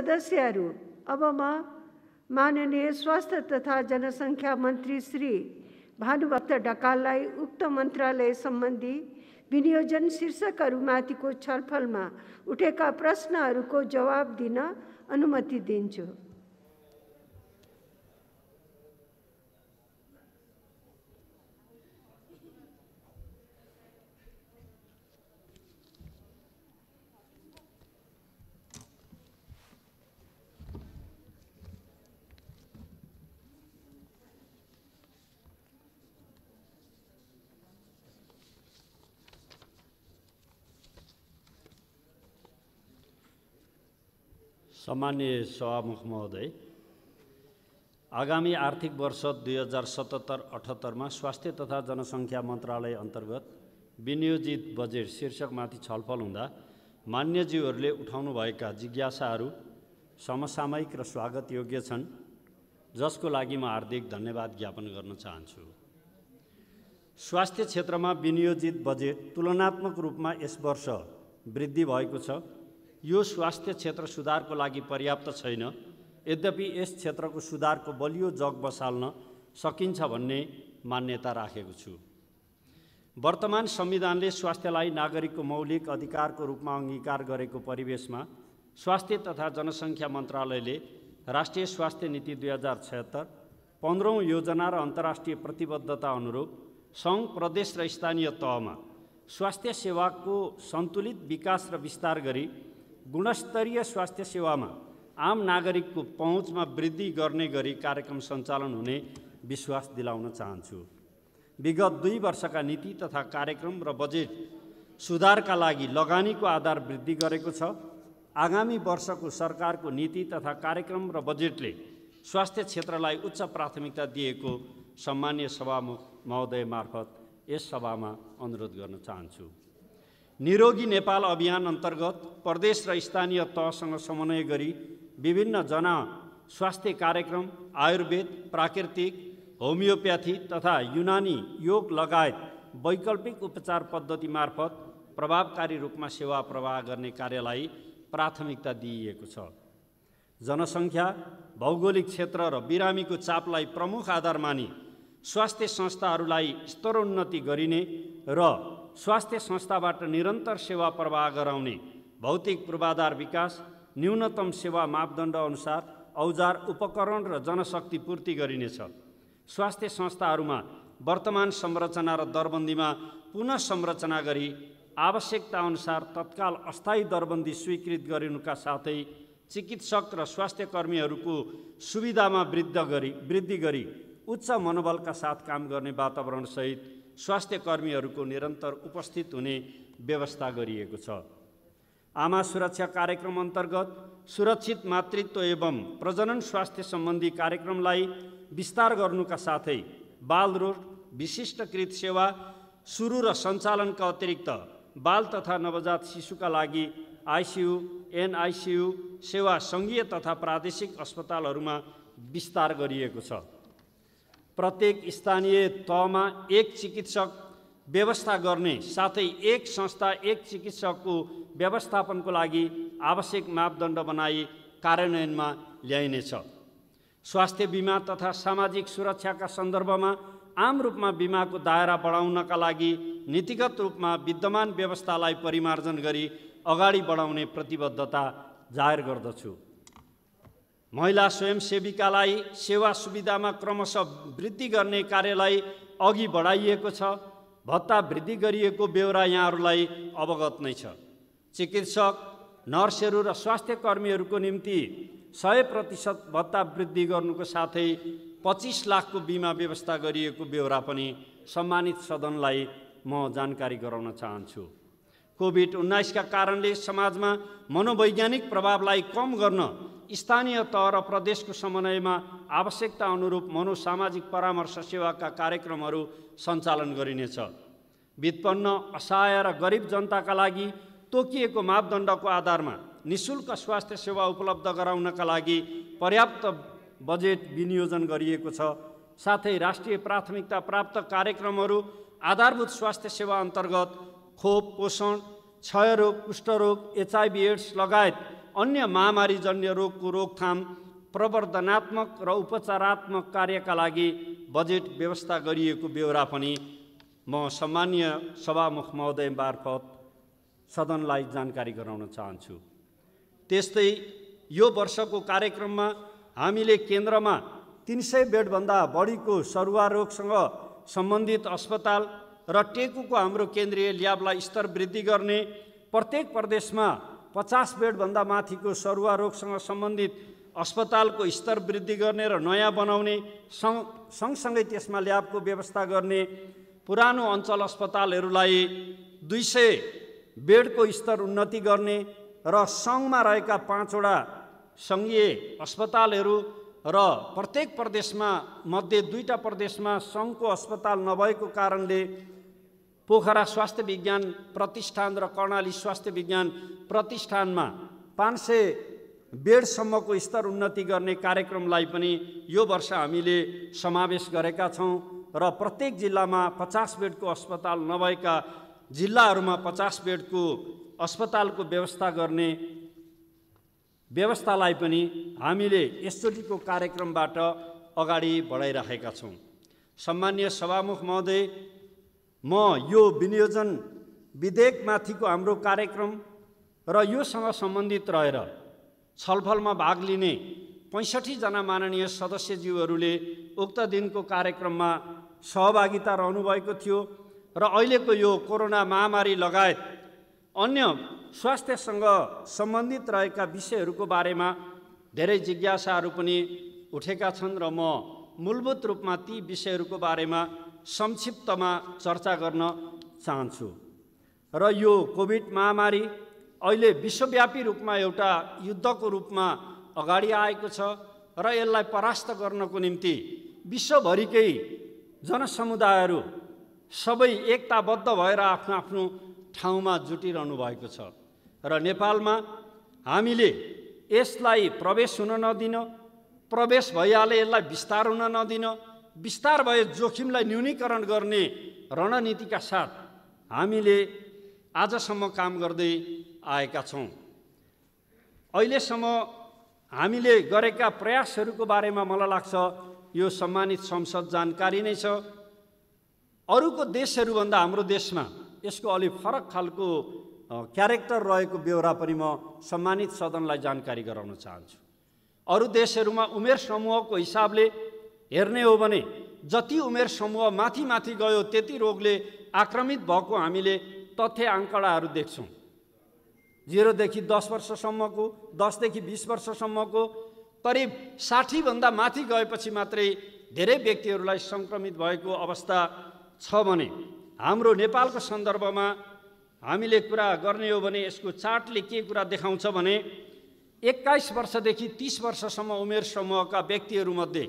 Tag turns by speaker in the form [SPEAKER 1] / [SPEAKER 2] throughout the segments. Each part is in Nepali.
[SPEAKER 1] सदस्यहरू अब म माननीय स्वास्थ्य तथा जनसङ्ख्या मन्त्री श्री भानुभक्त ढकाललाई उक्त मन्त्रालय सम्बन्धी विनियोजन शीर्षकहरूमाथिको छलफलमा उठेका प्रश्नहरूको जवाब दिन अनुमति दिन्छु
[SPEAKER 2] सामान्य सभामुख महोदय आगामी आर्थिक वर्ष दुई हजार सतहत्तर अठहत्तरमा स्वास्थ्य तथा जनसङ्ख्या मन्त्रालय अन्तर्गत विनियोजित बजेट शीर्षकमाथि छलफल हुँदा मान्यज्यूहरूले उठाउनुभएका जिज्ञासाहरू समसामयिक र स्वागत योग्य छन् जसको लागि म हार्दिक धन्यवाद ज्ञापन गर्न चाहन्छु स्वास्थ्य क्षेत्रमा विनियोजित बजेट तुलनात्मक रूपमा यस वर्ष वृद्धि भएको छ यो स्वास्थ्य क्षेत्र सुधारको लागि पर्याप्त छैन यद्यपि यस क्षेत्रको सुधारको बलियो जग बसाल्न सकिन्छ भन्ने मान्यता राखेको छु वर्तमान संविधानले स्वास्थ्यलाई नागरिकको मौलिक अधिकारको रूपमा अङ्गीकार गरेको परिवेशमा स्वास्थ्य तथा जनसङ्ख्या मन्त्रालयले राष्ट्रिय स्वास्थ्य नीति दुई हजार छत्तर पन्ध्रौँ योजना र अन्तर्राष्ट्रिय प्रतिबद्धता अनुरूप सङ्घ प्रदेश र स्थानीय तहमा स्वास्थ्य सेवाको सन्तुलित विकास र विस्तार गरी गुणस्तरीय स्वास्थ्य सेवामा आम नागरिकको पहुँचमा वृद्धि गर्ने गरी कार्यक्रम सञ्चालन हुने विश्वास दिलाउन चाहन्छु विगत दुई वर्षका नीति तथा कार्यक्रम र बजेट सुधारका लागि लगानीको आधार वृद्धि गरेको छ आगामी वर्षको सरकारको नीति तथा कार्यक्रम र बजेटले स्वास्थ्य क्षेत्रलाई उच्च प्राथमिकता दिएको सम्मान्य सभामुख महोदय मार्फत यस सभामा अनुरोध गर्न चाहन्छु निरोगी नेपाल अभियान अन्तर्गत प्रदेश र स्थानीय तहसँग समन्वय गरी विभिन्न जन स्वास्थ्य कार्यक्रम आयुर्वेद प्राकृतिक होमियोप्याथी तथा युनानी योग लगायत वैकल्पिक उपचार पद्धति मार्फत प्रभावकारी रूपमा सेवा प्रवाह गर्ने कार्यलाई प्राथमिकता दिइएको छ जनसङ्ख्या भौगोलिक क्षेत्र र बिरामीको चापलाई प्रमुख आधार मानि स्वास्थ्य संस्थाहरूलाई स्तरोन्नति गरिने र स्वास्थ्य संस्थाबाट निरन्तर सेवा प्रवाह गराउने भौतिक पूर्वाधार विकास न्यूनतम सेवा मापदण्ड अनुसार औजार उपकरण र जनशक्ति पूर्ति गरिनेछ स्वास्थ्य संस्थाहरूमा वर्तमान संरचना र दरबन्दीमा पुनः संरचना गरी आवश्यकताअनुसार तत्काल अस्थायी दरबन्दी स्वीकृत गरिनुका साथै चिकित्सक र स्वास्थ्य कर्मीहरूको सुविधामा वृद्ध गरी वृद्धि गरी उच्च मनोबलका साथ काम गर्ने वातावरणसहित स्वास्थ्य कर्मीहरूको निरन्तर उपस्थित हुने व्यवस्था गरिएको छ आमा सुरक्षा कार्यक्रम अन्तर्गत सुरक्षित मातृत्व एवं प्रजनन स्वास्थ्य सम्बन्धी कार्यक्रमलाई विस्तार गर्नुका साथै बाल रोग विशिष्टकृत सेवा सुरु र सञ्चालनका अतिरिक्त बाल तथा नवजात शिशुका लागि आइसियु एनआइसियु सेवा सङ्घीय तथा प्रादेशिक अस्पतालहरूमा विस्तार गरिएको छ प्रत्येक स्थानीय तहमा एक चिकित्सक व्यवस्था गर्ने साथै एक संस्था एक चिकित्सकको व्यवस्थापनको लागि आवश्यक मापदण्ड बनाई कार्यान्वयनमा ल्याइनेछ स्वास्थ्य बिमा तथा सामाजिक सुरक्षाका सन्दर्भमा आम रूपमा बिमाको दायरा बढाउनका लागि नीतिगत रूपमा विद्यमान व्यवस्थालाई परिमार्जन गरी अगाडि बढाउने प्रतिबद्धता जाहेर गर्दछु महिला स्वयंसेविकालाई सेवा सुविधामा क्रमशः वृद्धि गर्ने कार्यलाई अघि बढाइएको छ भत्ता वृद्धि गरिएको बेहोरा यहाँहरूलाई अवगत नै छ चिकित्सक नर्सहरू र स्वास्थ्य कर्मीहरूको निम्ति सय प्रतिशत भत्ता वृद्धि गर्नुको साथै पच्चिस लाखको बिमा व्यवस्था गरिएको बेहोरा पनि सम्मानित सदनलाई म जानकारी गराउन चाहन्छु कोभिड उन्नाइसका कारणले समाजमा मनोवैज्ञानिक प्रभावलाई कम गर्न स्थानीय तह र प्रदेशको समन्वयमा आवश्यकता अनुरूप मनोसामाजिक परामर्श सेवाका कार्यक्रमहरू सञ्चालन गरिनेछ वित्पन्न असहाय र गरिब जनताका लागि तोकिएको मापदण्डको आधारमा निशुल्क स्वास्थ्य सेवा उपलब्ध गराउनका लागि पर्याप्त बजेट विनियोजन गरिएको छ साथै राष्ट्रिय प्राथमिकता प्राप्त कार्यक्रमहरू आधारभूत स्वास्थ्य सेवा अन्तर्गत खोप पोषण क्षयरोग कुष्ठरोग एचआइबी एड्स लगायत अन्य महामारीजन्य रोगको रोकथाम प्रवर्धनात्मक र उपचारात्मक कार्यका लागि बजेट व्यवस्था गरिएको बेहोरा पनि म सम्मान्य सभामुख महोदय मार्फत सदनलाई जानकारी गराउन चाहन्छु त्यस्तै यो वर्षको कार्यक्रममा हामीले केन्द्रमा तिन सय बेडभन्दा बढीको सरुवा रोगसँग सम्बन्धित अस्पताल र टेकुको हाम्रो केन्द्रीय ल्याबलाई स्तर वृद्धि गर्ने प्रत्येक प्रदेशमा पचास बेडभन्दा माथिको सरुवा रोगसँग सम्बन्धित अस्पतालको स्तर वृद्धि गर्ने र नयाँ बनाउने सँग सँगसँगै त्यसमा ल्याबको व्यवस्था गर्ने पुरानो अञ्चल अस्पतालहरूलाई दुई सय बेडको स्तर उन्नति गर्ने र सङ्घमा रहेका पाँचवटा सङ्घीय अस्पतालहरू र प्रत्येक प्रदेशमा मध्ये दुईवटा प्रदेशमा सङ्घको अस्पताल नभएको कारणले पोखरा स्वास्थ्य विज्ञान प्रतिष्ठान र कर्णाली स्वास्थ्य विज्ञान प्रतिष्ठानमा पाँच सय बेडसम्मको स्तर उन्नति गर्ने कार्यक्रमलाई पनि यो वर्ष हामीले समावेश गरेका छौँ र प्रत्येक जिल्लामा पचास बेडको अस्पताल नभएका जिल्लाहरूमा पचास बेडको अस्पतालको व्यवस्था गर्ने व्यवस्थालाई पनि हामीले यसचोटिको कार्यक्रमबाट अगाडि बढाइराखेका छौँ सम्मान्य सभामुख महोदय म यो विनियोजन विधेयकमाथिको हाम्रो कार्यक्रम र योसँग सम्बन्धित रहेर छलफलमा भाग लिने पैँसठीजना माननीय सदस्यज्यूहरूले उक्त दिनको कार्यक्रममा सहभागिता रहनुभएको थियो र अहिलेको यो कोरोना महामारी लगायत अन्य स्वास्थ्यसँग सम्बन्धित रहेका विषयहरूको बारेमा धेरै जिज्ञासाहरू पनि उठेका छन् र म मूलभूत रूपमा ती विषयहरूको बारेमा संक्षिप्तमा चर्चा गर्न चाहन्छु र यो कोभिड महामारी अहिले विश्वव्यापी रूपमा एउटा युद्धको रूपमा अगाडि आएको छ र यसलाई परास्त गर्नको निम्ति विश्वभरिकै जनसमुदायहरू सबै एकताबद्ध भएर आफ्नो आफ्नो ठाउँमा जुटिरहनु भएको छ र नेपालमा हामीले यसलाई प्रवेश हुन नदिन प्रवेश भइहाले यसलाई विस्तार हुन नदिन विस्तार भए जोखिमलाई न्यूनीकरण गर्ने रणनीतिका साथ हामीले आजसम्म काम गर्दै आएका छौँ अहिलेसम्म हामीले गरेका प्रयासहरूको बारेमा मलाई लाग्छ यो सम्मानित संसद जानकारी नै छ अरूको देशहरूभन्दा हाम्रो देशमा यसको अलि फरक खालको क्यारेक्टर रहेको बेहोरा पनि म सम्मानित सदनलाई जानकारी गराउन चाहन्छु अरू देशहरूमा उमेर समूहको हिसाबले हेर्ने हो भने जति उमेर समूह माथि माथि गयो त्यति रोगले आक्रमित भएको हामीले तथ्य आङ्कडाहरू देख्छौँ जिरोदेखि दस वर्षसम्मको दसदेखि बिस वर्षसम्मको करिब साठीभन्दा माथि गएपछि मात्रै धेरै व्यक्तिहरूलाई सङ्क्रमित भएको अवस्था छ भने हाम्रो नेपालको सन्दर्भमा हामीले कुरा गर्ने हो भने यसको चार्टले के कुरा देखाउँछ भने एक्काइस वर्षदेखि तिस वर्षसम्म उमेर समूहका व्यक्तिहरूमध्ये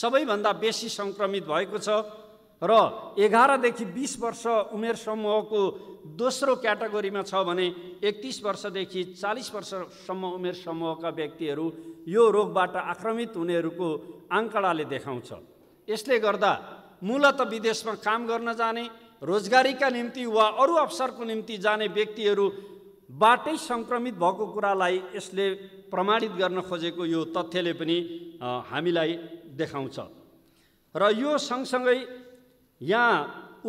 [SPEAKER 2] सबैभन्दा बेसी सङ्क्रमित भएको छ र एघारदेखि बिस वर्ष उमेर समूहको दोस्रो क्याटेगोरीमा छ भने एकतिस वर्षदेखि चालिस वर्षसम्म उमेर समूहका व्यक्तिहरू यो रोगबाट आक्रमित हुनेहरूको आङ्कडाले देखाउँछ यसले गर्दा मूलत विदेशमा काम गर्न जाने रोजगारीका निम्ति वा अरू अवसरको निम्ति जाने व्यक्तिहरू बाटै सङ्क्रमित भएको कुरालाई यसले प्रमाणित गर्न खोजेको यो तथ्यले पनि हामीलाई देखाउँछ र यो सँगसँगै यहाँ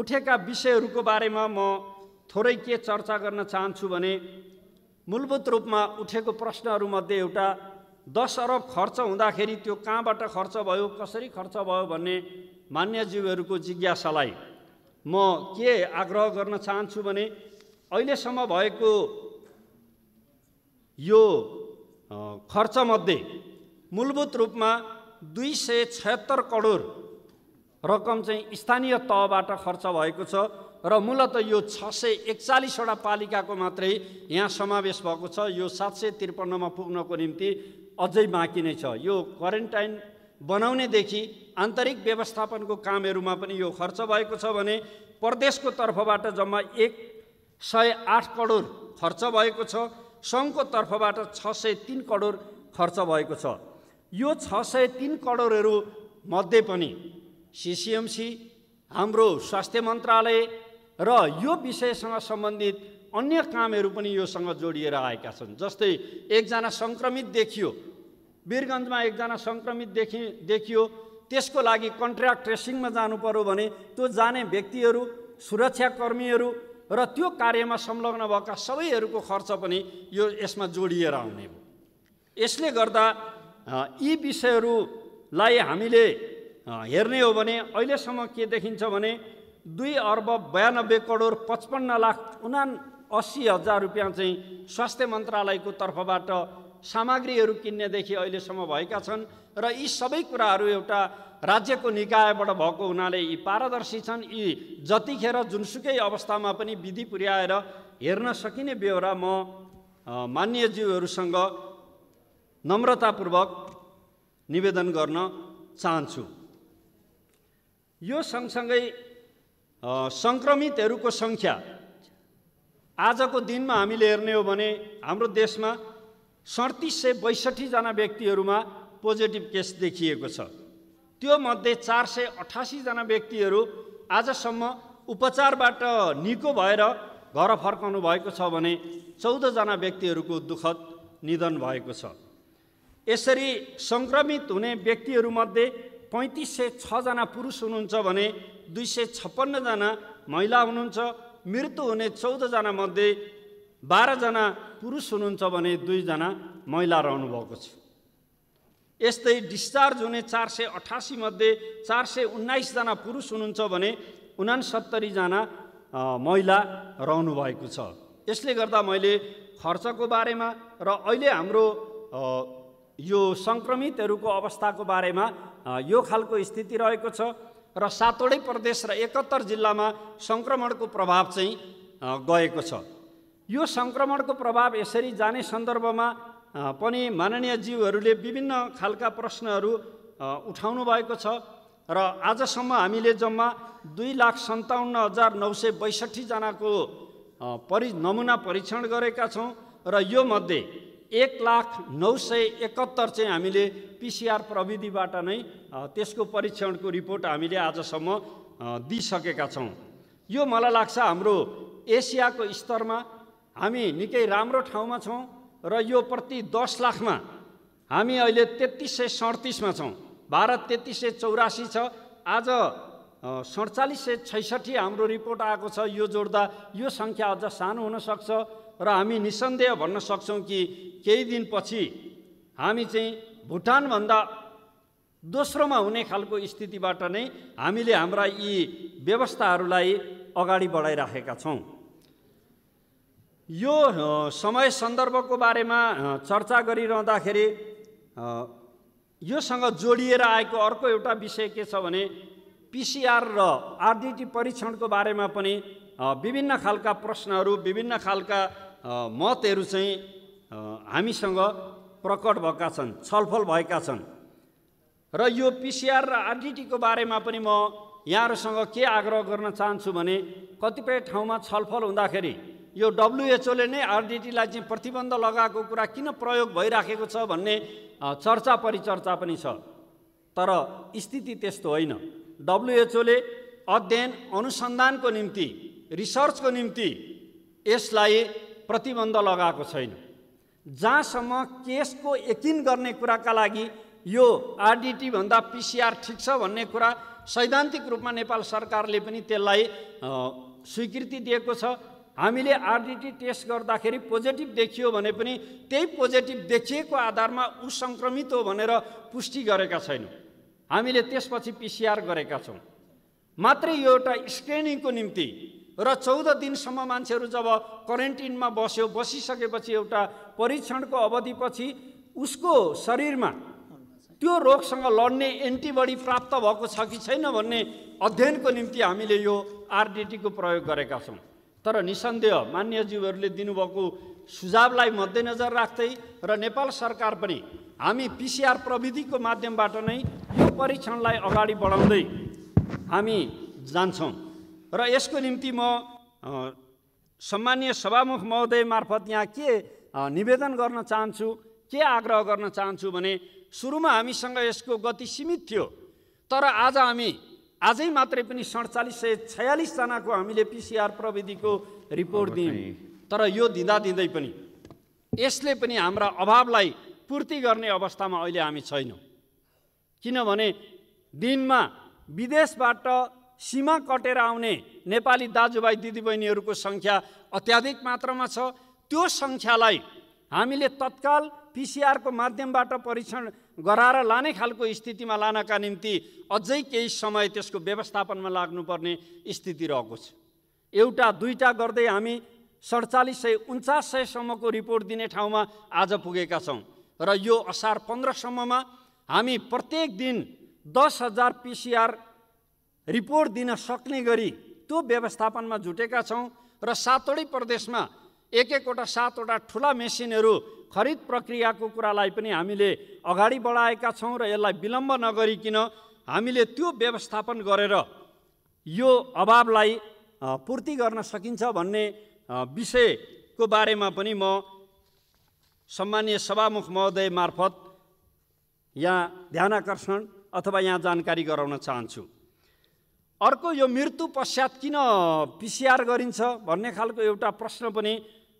[SPEAKER 2] उठेका विषयहरूको बारेमा म थोरै के चर्चा गर्न चाहन्छु भने मूलभूत रूपमा उठेको प्रश्नहरूमध्ये एउटा दस अरब खर्च हुँदाखेरि त्यो कहाँबाट खर्च भयो कसरी खर्च भयो भन्ने मान्यजीवहरूको जिज्ञासालाई म के आग्रह गर्न चाहन्छु भने अहिलेसम्म भएको यो खर्चमध्ये मूलभूत रूपमा दुई सय छत्तर करोड रकम चाहिँ स्थानीय तहबाट खर्च भएको छ र मूलत यो छ सय एकचालिसवटा पालिकाको मात्रै यहाँ समावेश भएको छ यो सात सय त्रिपन्नमा पुग्नको निम्ति अझै बाँकी नै छ यो क्वारेन्टाइन बनाउनेदेखि आन्तरिक व्यवस्थापनको कामहरूमा पनि यो खर्च भएको छ भने प्रदेशको तर्फबाट जम्मा एक सय आठ करोड खर्च भएको छ सङ्घको तर्फबाट छ सय तिन करोड खर्च भएको छ यो छ सय तिन करोडहरू मध्ये पनि सिसिएमसी हाम्रो स्वास्थ्य मन्त्रालय र यो विषयसँग सम्बन्धित अन्य कामहरू पनि योसँग जोडिएर आएका छन् जस्तै एकजना सङ्क्रमित देखियो वीरगन्जमा एकजना सङ्क्रमित देखि देखियो त्यसको लागि कन्ट्र्याक्ट ट्रेसिङमा जानु पर्यो भने त्यो जाने व्यक्तिहरू सुरक्षाकर्मीहरू र त्यो कार्यमा संलग्न भएका सबैहरूको खर्च पनि यो यसमा जोडिएर आउने हो यसले गर्दा यी विषयहरूलाई हामीले हेर्ने हो भने अहिलेसम्म के देखिन्छ भने दुई अर्ब बयानब्बे करोड पचपन्न लाख उना अस्सी हजार रुपियाँ चाहिँ स्वास्थ्य मन्त्रालयको तर्फबाट सामग्रीहरू किन्नेदेखि अहिलेसम्म भएका छन् र यी सबै कुराहरू एउटा राज्यको निकायबाट भएको हुनाले यी पारदर्शी छन् यी जतिखेर जुनसुकै अवस्थामा पनि विधि पुर्याएर हेर्न सकिने बेहोरा म मान्यज्यूहरूसँग नम्रतापूर्वक निवेदन गर्न चाहन्छु यो सँगसँगै सङ्क्रमितहरूको सङ्ख्या आजको दिनमा हामीले हेर्ने हो भने हाम्रो देशमा सडतिस सय बैसठीजना व्यक्तिहरूमा पोजिटिभ केस देखिएको छ त्योमध्ये चार सय अठासीजना व्यक्तिहरू आजसम्म उपचारबाट निको भएर घर फर्काउनु भएको छ भने चौधजना व्यक्तिहरूको दुःखद निधन भएको छ यसरी सङ्क्रमित हुने व्यक्तिहरूमध्ये पैँतिस सय छजना पुरुष हुनुहुन्छ भने दुई सय छप्पन्नजना महिला हुनुहुन्छ मृत्यु हुने चौधजना मध्ये बाह्रजना पुरुष हुनुहुन्छ भने दुईजना महिला रहनुभएको छ यस्तै डिस्चार्ज हुने चार सय अठासीमध्ये चार सय उन्नाइसजना पुरुष हुनुहुन्छ भने उनासत्तरीजना महिला रहनु भएको छ यसले गर्दा मैले खर्चको बारेमा र अहिले हाम्रो यो सङ्क्रमितहरूको अवस्थाको बारेमा यो खालको स्थिति रहेको छ र सातवटै प्रदेश र एकहत्तर जिल्लामा सङ्क्रमणको प्रभाव चाहिँ गएको छ यो सङ्क्रमणको प्रभाव यसरी जाने सन्दर्भमा पनि माननीय जीवहरूले विभिन्न खालका प्रश्नहरू उठाउनु भएको छ र आजसम्म हामीले जम्मा दुई लाख सन्ताउन्न हजार नौ सय बैसठीजनाको परि नमुना परीक्षण गरेका छौँ र यो मध्ये एक लाख नौ सय एकहत्तर चाहिँ हामीले पिसिआर प्रविधिबाट नै त्यसको परीक्षणको रिपोर्ट हामीले आजसम्म दिइसकेका छौँ यो मलाई लाग्छ हाम्रो एसियाको स्तरमा हामी निकै राम्रो ठाउँमा छौँ र यो प्रति दस लाखमा हामी अहिले तेत्तिस सय सडतिसमा छौँ भारत तेत्तिस सय चौरासी छ आज सडचालिस सय छैसठी हाम्रो रिपोर्ट आएको छ यो जोड्दा यो सङ्ख्या अझ सानो हुनसक्छ र हामी निसन्देह भन्न सक्छौँ कि केही दिनपछि हामी चाहिँ भुटानभन्दा दोस्रोमा हुने खालको स्थितिबाट नै हामीले हाम्रा यी व्यवस्थाहरूलाई अगाडि बढाइराखेका छौँ यो समय सन्दर्भको बारेमा चर्चा गरिरहँदाखेरि योसँग जोडिएर आएको अर्को एउटा विषय के छ भने पिसिआर र आरडिटी परीक्षणको बारेमा पनि विभिन्न खालका प्रश्नहरू विभिन्न खालका मतहरू चाहिँ हामीसँग प्रकट भएका छन् छलफल भएका छन् र यो पिसिआर र आरडिटीको बारेमा पनि म यहाँहरूसँग के आग्रह गर्न चाहन्छु भने कतिपय ठाउँमा छलफल हुँदाखेरि यो डब्लुएचओले नै आरडिटीलाई चाहिँ प्रतिबन्ध लगाएको कुरा किन प्रयोग भइराखेको छ भन्ने चर्चा परिचर्चा पनि छ तर स्थिति त्यस्तो होइन डब्लुएचओले अध्ययन अनुसन्धानको निम्ति रिसर्चको निम्ति यसलाई प्रतिबन्ध लगाएको छैन जहाँसम्म केसको यकिन गर्ने कुराका लागि यो आरडिटीभन्दा पिसिआर ठिक छ भन्ने कुरा सैद्धान्तिक रूपमा नेपाल सरकारले पनि त्यसलाई स्वीकृति दिएको छ हामीले आरडिटी टेस्ट गर्दाखेरि पोजिटिभ देखियो भने पनि त्यही पोजिटिभ देखिएको आधारमा ऊ सङ्क्रमित हो भनेर पुष्टि गरेका छैनौँ हामीले त्यसपछि पिसिआर गरेका छौँ मात्रै यो एउटा स्क्रिनिङको निम्ति र चौध दिनसम्म मान्छेहरू जब क्वारेन्टिनमा बस्यो बसिसकेपछि एउटा परीक्षणको अवधिपछि उसको शरीरमा त्यो रोगसँग लड्ने एन्टिबडी प्राप्त भएको छ कि छैन भन्ने अध्ययनको निम्ति हामीले यो आरडिटीको प्रयोग गरेका छौँ तर निसन्देह मान्यज्यूहरूले दिनुभएको सुझावलाई मध्यनजर राख्दै र नेपाल सरकार पनि हामी पिसिआर प्रविधिको माध्यमबाट नै यो परीक्षणलाई अगाडि बढाउँदै हामी जान्छौँ र यसको निम्ति म सम्मान्य सभामुख महोदय मार्फत यहाँ के निवेदन गर्न चाहन्छु के आग्रह गर्न चाहन्छु भने सुरुमा हामीसँग यसको गति सीमित थियो तर आज हामी आजै मात्रै पनि सडचालिस सय छयालिसजनाको हामीले पिसिआर प्रविधिको रिपोर्ट दियौँ तर यो दिँदा दिँदै पनि यसले पनि हाम्रा अभावलाई पूर्ति गर्ने अवस्थामा अहिले हामी छैनौँ किनभने दिनमा विदेशबाट सीमा कटेर आउने नेपाली दाजुभाइ दिदीबहिनीहरूको सङ्ख्या अत्याधिक मात्रामा छ त्यो सङ्ख्यालाई हामीले तत्काल पिसिआरको माध्यमबाट परीक्षण गराएर लाने खालको स्थितिमा लानका निम्ति अझै केही समय त्यसको व्यवस्थापनमा लाग्नुपर्ने स्थिति रहेको छ एउटा दुईवटा गर्दै हामी सडचालिस सय उन्चास सयसम्मको रिपोर्ट दिने ठाउँमा आज पुगेका छौँ र यो असार पन्ध्रसम्ममा हामी प्रत्येक दिन दस हजार पिसिआर रिपोर्ट दिन सक्ने गरी त्यो व्यवस्थापनमा जुटेका छौँ र सातवटै प्रदेशमा एक एकवटा सातवटा ठुला मेसिनहरू खरिद प्रक्रियाको कुरालाई पनि हामीले अगाडि बढाएका छौँ र यसलाई विलम्ब नगरिकन हामीले त्यो व्यवस्थापन गरेर यो अभावलाई पूर्ति गर्न सकिन्छ भन्ने विषयको बारेमा पनि म सम्मान्य सभामुख महोदय मार्फत यहाँ ध्यान आकर्षण अथवा यहाँ जानकारी गराउन चाहन्छु अर्को यो मृत्यु पश्चात किन पिसिआर गरिन्छ भन्ने खालको एउटा प्रश्न पनि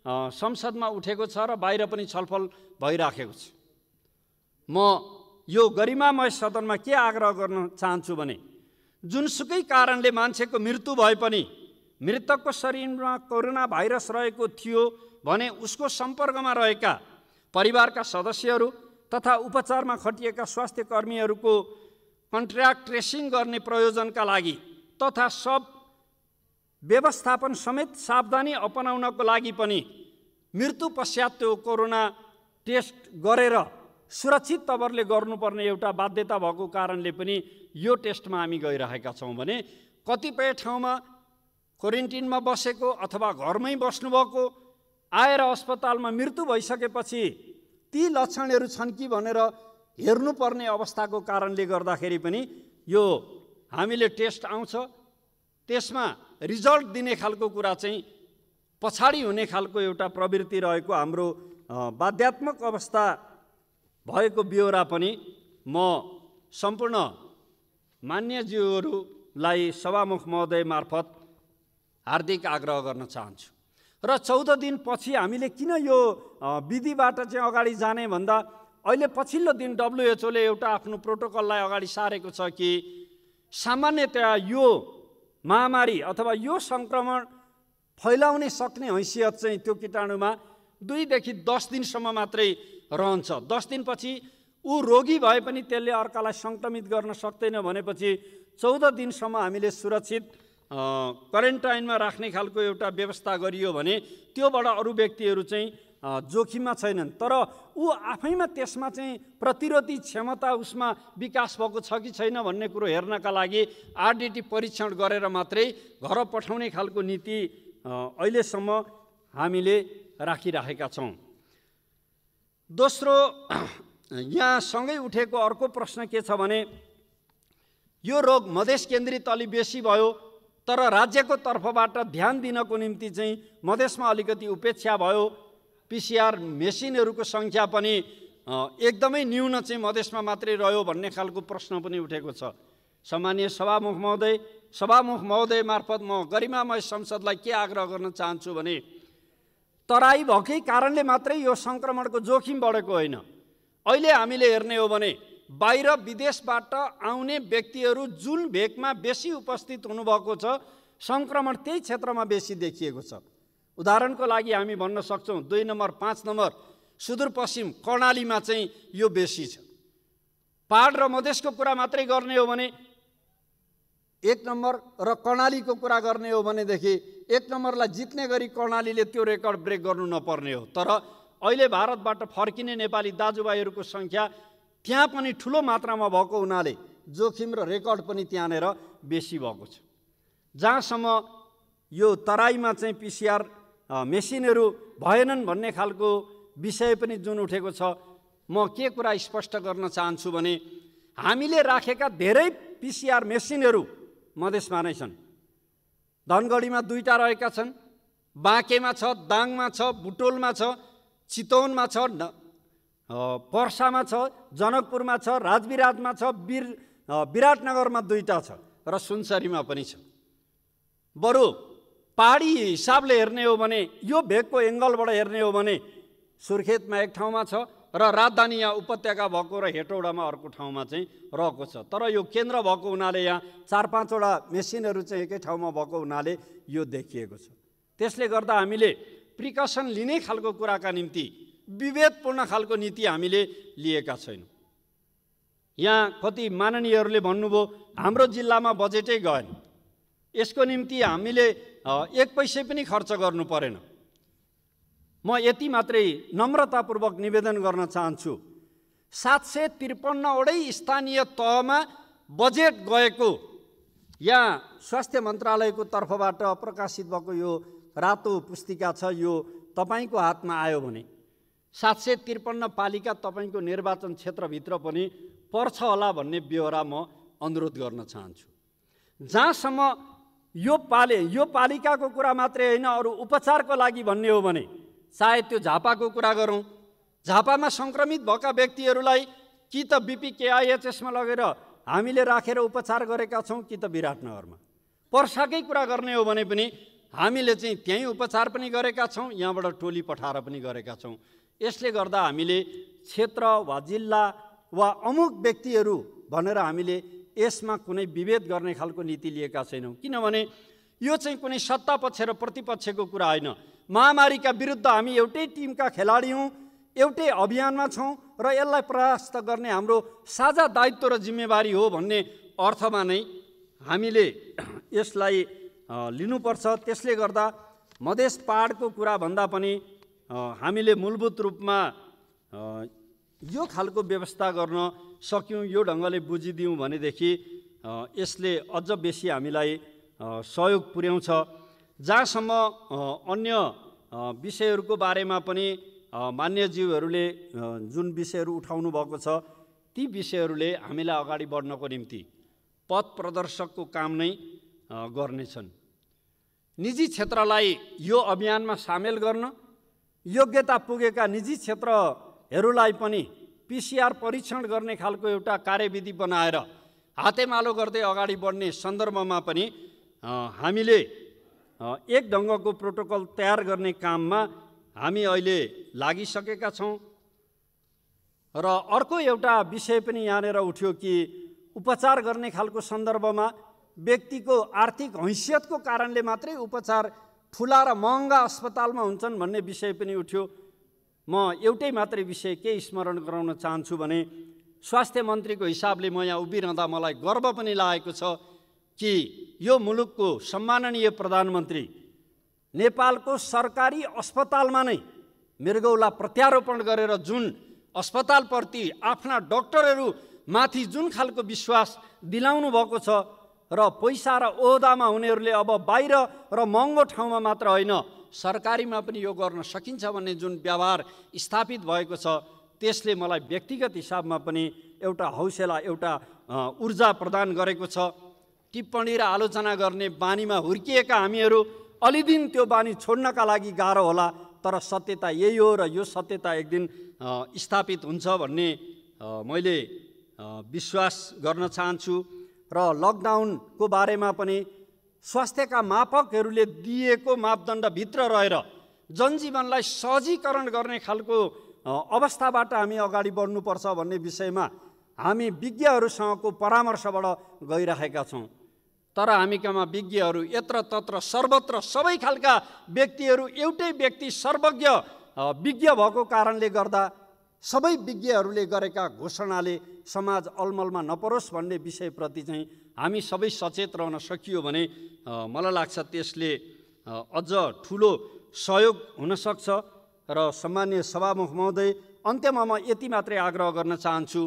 [SPEAKER 2] संसदमा उठेको छ र बाहिर पनि छलफल भइराखेको छ म यो गरिमामय सदनमा के आग्रह गर्न चाहन्छु भने जुनसुकै कारणले मान्छेको मृत्यु भए पनि मृतकको शरीरमा कोरोना भाइरस रहेको थियो भने उसको सम्पर्कमा रहेका परिवारका सदस्यहरू तथा उपचारमा खटिएका स्वास्थ्य कर्मीहरूको कन्ट्र्याक्ट ट्रेसिङ गर्ने प्रयोजनका लागि तथा सब व्यवस्थापन समेत सावधानी अपनाउनको लागि पनि मृत्यु पश्चात त्यो कोरोना टेस्ट गरेर सुरक्षित तवरले गर्नुपर्ने एउटा बाध्यता भएको कारणले पनि यो टेस्टमा हामी गइरहेका छौँ भने कतिपय ठाउँमा क्वारेन्टिनमा बसेको अथवा घरमै बस्नुभएको आएर अस्पतालमा मृत्यु भइसकेपछि ती लक्षणहरू छन् कि भनेर हेर्नुपर्ने अवस्थाको कारणले गर्दाखेरि पनि यो हामीले टेस्ट आउँछ त्यसमा रिजल्ट दिने खालको कुरा चाहिँ पछाडि हुने खालको एउटा प्रवृत्ति रहेको हाम्रो बाध्यात्मक अवस्था भएको बेहोरा पनि म सम्पूर्ण मान्यज्यूहरूलाई सभामुख महोदय मार्फत हार्दिक आग्रह गर्न चाहन्छु र चौध दिनपछि हामीले किन यो विधिबाट चाहिँ अगाडि जाने भन्दा अहिले पछिल्लो दिन डब्लुएचओले एउटा आफ्नो प्रोटोकललाई अगाडि सारेको छ कि सामान्यतया यो महामारी अथवा यो सङ्क्रमण फैलाउने सक्ने हैसियत चाहिँ त्यो किटाणुमा दुईदेखि दस दिनसम्म मात्रै रहन्छ दस दिनपछि ऊ रोगी भए पनि त्यसले अर्कालाई सङ्क्रमित गर्न सक्दैन भनेपछि चौध दिनसम्म हामीले सुरक्षित क्वारेन्टाइनमा राख्ने खालको एउटा व्यवस्था गरियो भने त्योबाट अरू व्यक्तिहरू चाहिँ जोखिममा छैनन् तर ऊ आफैमा त्यसमा चाहिँ प्रतिरोधी क्षमता उसमा विकास भएको छ कि छैन भन्ने कुरो हेर्नका लागि आरडिटी परीक्षण गरेर मात्रै घर पठाउने खालको नीति अहिलेसम्म हामीले राखिराखेका छौँ दोस्रो यहाँ सँगै उठेको अर्को प्रश्न के छ भने यो रोग मधेस केन्द्रित अलि बेसी भयो तर राज्यको तर्फबाट ध्यान दिनको निम्ति चाहिँ मधेसमा अलिकति उपेक्षा भयो पिसिआर मेसिनहरूको सङ्ख्या पनि एकदमै न्यून चाहिँ मधेसमा मात्रै रह्यो भन्ने खालको प्रश्न पनि उठेको छ सामान्य सभामुख महोदय सभामुख महोदय मार्फत म गरिमामय संसदलाई के आग्रह गर्न चाहन्छु भने तराई भएकै कारणले मात्रै यो सङ्क्रमणको जोखिम बढेको होइन अहिले हामीले हेर्ने हो भने बाहिर विदेशबाट आउने व्यक्तिहरू जुन भेगमा बेसी उपस्थित हुनुभएको छ सङ्क्रमण त्यही क्षेत्रमा बेसी देखिएको छ उदाहरणको लागि हामी भन्न सक्छौँ दुई नम्बर पाँच नम्बर सुदूरपश्चिम कर्णालीमा चाहिँ यो बेसी छ पहाड र मधेसको कुरा मात्रै गर्ने हो भने एक नम्बर र कर्णालीको कुरा गर्ने हो भनेदेखि एक नम्बरलाई जित्ने गरी कर्णालीले त्यो रेकर्ड ब्रेक गर्नु नपर्ने हो तर अहिले भारतबाट फर्किने नेपाली दाजुभाइहरूको सङ्ख्या त्यहाँ पनि ठुलो मात्रामा भएको हुनाले जोखिम र रेकर्ड पनि त्यहाँनिर बेसी भएको छ जहाँसम्म यो तराईमा चाहिँ पिसिआर मेसिनहरू भएनन् भन्ने खालको विषय पनि जुन उठेको छ म के कुरा स्पष्ट गर्न चाहन्छु भने हामीले राखेका धेरै पिसिआर मेसिनहरू मधेसमा नै छन् धनगढीमा दुईवटा रहेका छन् बाँकेमा छ दाङमा छ बुटोलमा छ चितौनमा छ पर्सामा छ जनकपुरमा छ राजविराजमा छ बिर विराटनगरमा दुईवटा छ र सुनसरीमा पनि छ बरु पहाडी हिसाबले हेर्ने हो भने यो भेगको एङ्गलबाट हेर्ने हो भने सुर्खेतमा एक ठाउँमा छ र राजधानी यहाँ उपत्यका भएको र हेटौडामा अर्को ठाउँमा चाहिँ रहेको छ तर यो केन्द्र भएको हुनाले यहाँ चार पाँचवटा मेसिनहरू चाहिँ एकै ठाउँमा भएको हुनाले यो देखिएको छ त्यसले गर्दा हामीले प्रिकसन लिने खालको कुराका निम्ति विभेदपूर्ण खालको नीति हामीले लिएका छैनौँ यहाँ कति माननीयहरूले भन्नुभयो हाम्रो जिल्लामा बजेटै गएन यसको निम्ति हामीले एक पैसा पनि खर्च गर्नु परेन म यति मात्रै नम्रतापूर्वक निवेदन गर्न चाहन्छु सात सय त्रिपन्नवटै स्थानीय तहमा बजेट गएको यहाँ स्वास्थ्य मन्त्रालयको तर्फबाट प्रकाशित भएको यो रातो पुस्तिका छ यो तपाईँको हातमा आयो भने सात सय त्रिपन्न पालिका तपाईँको निर्वाचन क्षेत्रभित्र पनि पर्छ होला भन्ने बेहोरा म अनुरोध गर्न चाहन्छु जहाँसम्म यो पाले यो पालिकाको कुरा मात्रै होइन अरू उपचारको लागि भन्ने हो भने सायद त्यो झापाको कुरा गरौँ झापामा सङ्क्रमित भएका व्यक्तिहरूलाई कि त बिपी केआइएचएसमा लगेर हामीले राखेर उपचार गरेका छौँ कि त विराटनगरमा पर्साकै कुरा गर्ने हो भने पनि हामीले चाहिँ त्यहीँ उपचार पनि गरेका छौँ यहाँबाट टोली पठाएर पनि गरेका छौँ यसले गर्दा हामीले क्षेत्र वा जिल्ला वा अमुक व्यक्तिहरू भनेर हामीले यसमा कुनै विभेद गर्ने खालको नीति लिएका छैनौँ किनभने यो चाहिँ कुनै सत्तापक्ष र प्रतिपक्षको कुरा होइन महामारीका विरुद्ध हामी एउटै टिमका खेलाडी हौँ एउटै अभियानमा छौँ र यसलाई परास्त गर्ने हाम्रो साझा दायित्व र जिम्मेवारी हो भन्ने अर्थमा नै हामीले यसलाई लिनुपर्छ त्यसले गर्दा मधेस पाहाडको कुरा भन्दा पनि हामीले मूलभूत रूपमा यो खालको व्यवस्था गर्न सक्यौँ यो ढङ्गले बुझिदियौँ भनेदेखि यसले अझ बेसी हामीलाई सहयोग पुर्याउँछ जहाँसम्म अन्य विषयहरूको बारेमा पनि मान्यजीवहरूले जुन विषयहरू उठाउनु भएको छ ती विषयहरूले हामीलाई अगाडि बढ्नको निम्ति पथ प्रदर्शकको काम नै गर्नेछन् निजी क्षेत्रलाई यो अभियानमा सामेल गर्न योग्यता पुगेका निजी क्षेत्र हरूलाई पनि पिसिआर परीक्षण गर्ने खालको एउटा कार्यविधि बनाएर हातेमालो गर्दै अगाडि बढ्ने सन्दर्भमा पनि हामीले एक ढङ्गको प्रोटोकल तयार गर्ने काममा हामी अहिले लागिसकेका छौँ र अर्को एउटा विषय पनि यहाँनिर उठ्यो कि उपचार गर्ने खालको सन्दर्भमा व्यक्तिको आर्थिक हैसियतको कारणले मात्रै उपचार ठुला र महँगा अस्पतालमा हुन्छन् भन्ने विषय पनि उठ्यो म एउटै मात्रै विषय के स्मरण गराउन चाहन्छु भने स्वास्थ्य मन्त्रीको हिसाबले म यहाँ उभिरहँदा मलाई गर्व पनि लागेको छ कि यो मुलुकको सम्माननीय प्रधानमन्त्री नेपालको सरकारी अस्पतालमा नै मृगौला प्रत्यारोपण गरेर जुन अस्पतालप्रति आफ्ना डक्टरहरू माथि जुन खालको विश्वास दिलाउनु भएको छ र पैसा र ओहदामा हुनेहरूले अब बाहिर र महँगो ठाउँमा मात्र होइन सरकारीमा पनि यो गर्न सकिन्छ भन्ने जुन व्यवहार स्थापित भएको छ त्यसले मलाई व्यक्तिगत हिसाबमा पनि एउटा हौसला एउटा ऊर्जा प्रदान गरेको छ टिप्पणी र आलोचना गर्ने बानीमा हुर्किएका हामीहरू अलिदिन त्यो बानी छोड्नका लागि गाह्रो होला तर सत्यता यही हो र यो सत्यता एक दिन स्थापित हुन्छ भन्ने मैले विश्वास गर्न चाहन्छु र लकडाउनको बारेमा पनि स्वास्थ्यका मापकहरूले दिएको मापदण्डभित्र रहेर जनजीवनलाई सहजीकरण गर्ने खालको अवस्थाबाट हामी अगाडि बढ्नुपर्छ भन्ने विषयमा हामी विज्ञहरूसँगको परामर्शबाट गइरहेका छौँ तर हामी कहाँ विज्ञहरू यत्र तत्र सर्वत्र सबै खालका व्यक्तिहरू एउटै व्यक्ति सर्वज्ञ विज्ञ भएको कारणले गर्दा सबै विज्ञहरूले गरेका घोषणाले समाज अलमलमा नपरोस् भन्ने विषयप्रति चाहिँ हामी सबै सचेत रहन सकियो भने मलाई लाग्छ त्यसले अझ ठुलो सहयोग हुनसक्छ र सामान्य सभामुख महोदय अन्त्यमा म यति मात्रै आग्रह गर्न चाहन्छु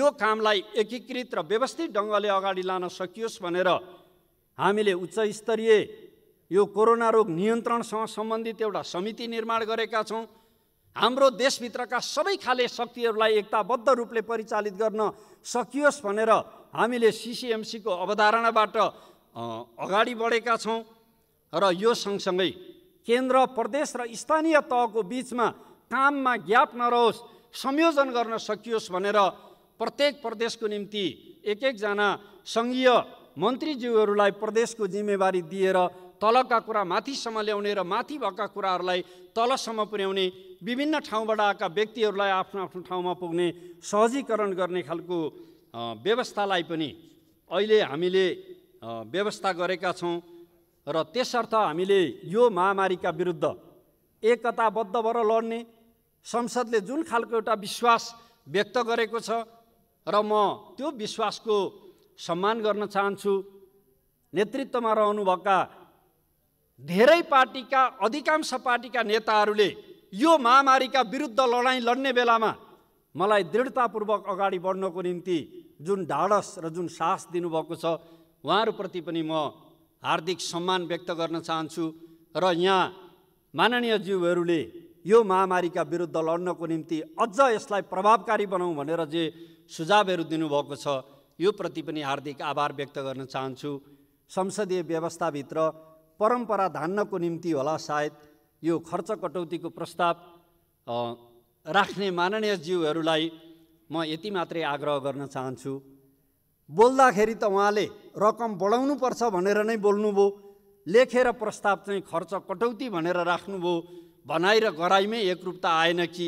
[SPEAKER 2] यो कामलाई एकीकृत र व्यवस्थित ढङ्गले अगाडि लान सकियोस् भनेर हामीले उच्च स्तरीय यो कोरोना रोग नियन्त्रणसँग सम्बन्धित एउटा समिति निर्माण गरेका छौँ हाम्रो देशभित्रका सबै खाले शक्तिहरूलाई एकताबद्ध रूपले परिचालित गर्न सकियोस् भनेर हामीले सिसिएमसीको अवधारणाबाट अगाडि बढेका छौँ र यो सँगसँगै केन्द्र प्रदेश र स्थानीय तहको बिचमा काममा ग्याप नरहोस् संयोजन गर्न सकियोस् भनेर प्रत्येक प्रदेशको निम्ति एक एकजना सङ्घीय मन्त्रीज्यूहरूलाई प्रदेशको जिम्मेवारी दिएर तलका कुरा माथिसम्म ल्याउने र माथि भएका कुराहरूलाई तलसम्म पुर्याउने विभिन्न ठाउँबाट आएका व्यक्तिहरूलाई आफ्नो आफ्नो ठाउँमा पुग्ने सहजीकरण गर्ने खालको व्यवस्थालाई पनि अहिले हामीले व्यवस्था गरेका छौँ र त्यसर्थ हामीले यो महामारीका विरुद्ध एकताबद्ध भएर लड्ने संसदले जुन खालको एउटा विश्वास व्यक्त गरेको छ र म त्यो विश्वासको सम्मान गर्न चाहन्छु नेतृत्वमा रहनुभएका धेरै पार्टीका अधिकांश पार्टीका नेताहरूले यो महामारीका विरुद्ध लडाइँ लड्ने बेलामा मलाई दृढतापूर्वक अगाडि बढ्नको निम्ति जुन ढाडस र जुन साहस दिनुभएको छ उहाँहरूप्रति पनि म हार्दिक सम्मान व्यक्त गर्न चाहन्छु र यहाँ माननीय जीवहरूले यो महामारीका विरुद्ध लड्नको निम्ति अझ यसलाई प्रभावकारी बनाउँ भनेर जे सुझावहरू दिनुभएको छ यो प्रति पनि हार्दिक आभार व्यक्त गर्न चाहन्छु संसदीय व्यवस्थाभित्र परम्परा धान्नको निम्ति होला सायद यो खर्च कटौतीको प्रस्ताव राख्ने माननीय जीवहरूलाई म मा यति मात्रै आग्रह गर्न चाहन्छु बोल्दाखेरि त उहाँले रकम बढाउनुपर्छ भनेर नै बोल्नुभयो लेखेर प्रस्ताव चाहिँ खर्च कटौती भनेर राख्नुभयो भनाइ र गराइमै एकरूपता आएन कि